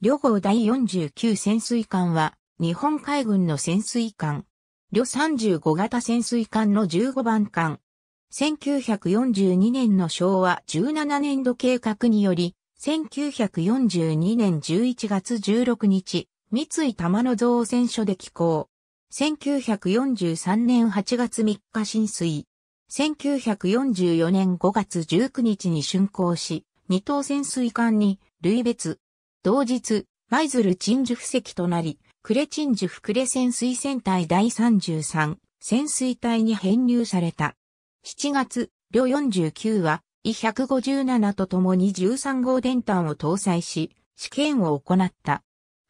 旅号第49潜水艦は、日本海軍の潜水艦。旅35型潜水艦の15番艦。1942年の昭和17年度計画により、1942年11月16日、三井玉野造船所で寄港。1943年8月3日浸水。1944年5月19日に竣工し、二等潜水艦に、類別、同日、舞鶴鎮守布石となり、呉鎮守福呉潜水船隊第33潜水隊に編入された。7月、両49は、イ157と共に13号電端を搭載し、試験を行った。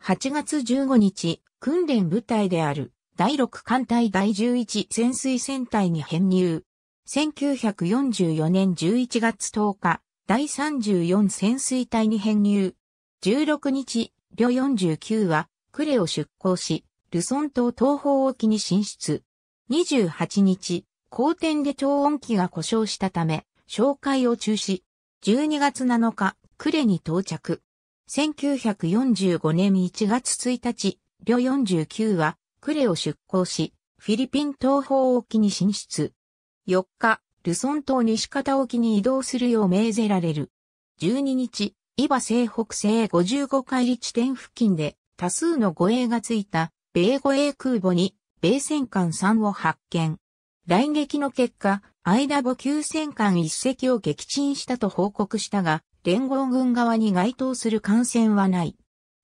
8月15日、訓練部隊である第6艦隊第11潜水船隊に編入。1944年11月10日、第34潜水隊に編入。16日、旅49は、クレを出港し、ルソン島東方沖に進出。28日、後天で超音機が故障したため、紹介を中止。12月7日、クレに到着。1945年1月1日、旅49は、クレを出港し、フィリピン東方沖に進出。4日、ルソン島西方沖に移動するよう命ぜられる。12日、伊波西北西55海里地点付近で多数の護衛がついた米護衛空母に米戦艦3を発見。来撃の結果、アイダボ級戦艦1隻を撃沈したと報告したが、連合軍側に該当する艦船はない。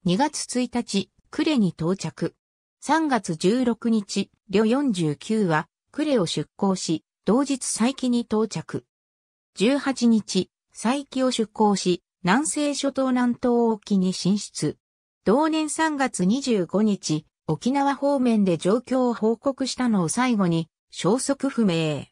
2月1日、呉に到着。3月16日、旅49は呉を出港し、同日佐伯に到着。18日、佐伯を出港し、南西諸島南東沖に進出。同年3月25日、沖縄方面で状況を報告したのを最後に、消息不明。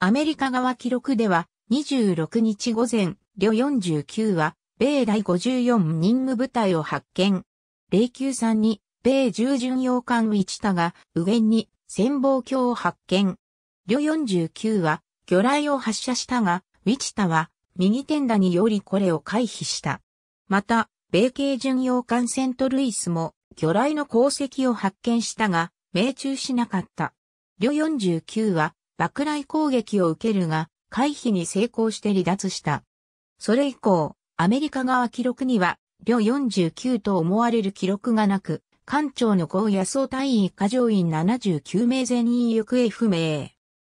アメリカ側記録では、26日午前、旅49は、米第54任務部隊を発見。093に、米従巡洋艦一田が、右舷に、潜望鏡を発見。旅49は、魚雷を発射したが、ウィチタは右手打によりこれを回避した。また、米系巡洋艦セントルイスも魚雷の鉱石を発見したが、命中しなかった。旅49は爆雷攻撃を受けるが、回避に成功して離脱した。それ以降、アメリカ側記録には、旅49と思われる記録がなく、艦長の高野草隊員下乗員79名全員行方不明。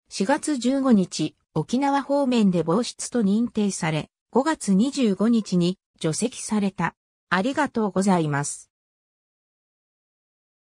4月15日、沖縄方面で防湿と認定され、5月25日に除籍された。ありがとうございます。